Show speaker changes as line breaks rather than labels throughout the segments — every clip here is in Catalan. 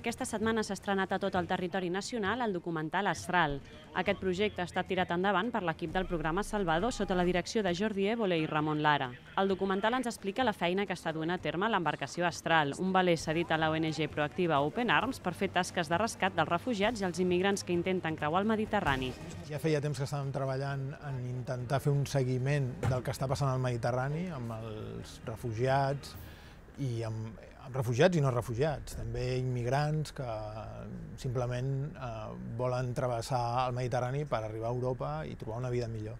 Aquesta setmana s'ha estrenat a tot el territori nacional el documental Astral. Aquest projecte ha estat tirat endavant per l'equip del programa Salvador sota la direcció de Jordi Évole i Ramon Lara. El documental ens explica la feina que està duent a terme l'embarcació Astral, un valer cedit a la ONG proactiva Open Arms per fer tasques de rescat dels refugiats i els immigrants que intenten creuar el Mediterrani.
Ja feia temps que estàvem treballant en intentar fer un seguiment del que està passant al Mediterrani amb els refugiats i amb refugiats i no refugiats, també immigrants que simplement eh, volen travessar el Mediterrani per arribar a Europa i trobar una vida millor.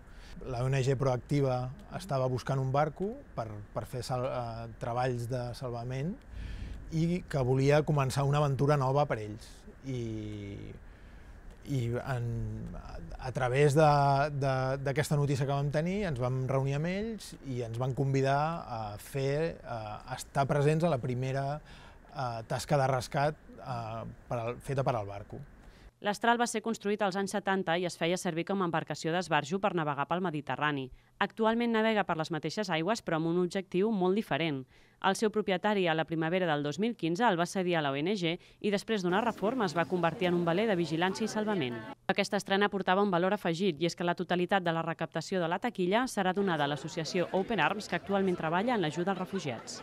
La ONG Proactiva estava buscant un barco per, per fer sal, eh, treballs de salvament i que volia començar una aventura nova per ells. I i en, a través d'aquesta notícia que vam tenir ens vam reunir amb ells i ens van convidar a fer a estar presents a la primera a, eh, tasca de rescat a, eh, per al, feta per al barco.
L'Astral va ser construït als anys 70 i es feia servir com a embarcació d'esbarjo per navegar pel Mediterrani. Actualment navega per les mateixes aigües però amb un objectiu molt diferent, el seu propietari, a la primavera del 2015, el va cedir a la ONG i després d'una reforma es va convertir en un valer de vigilància i salvament. Aquesta estrena portava un valor afegit i és que la totalitat de la recaptació de la taquilla serà donada a l'associació Open Arms, que actualment treballa en l'ajuda als refugiats.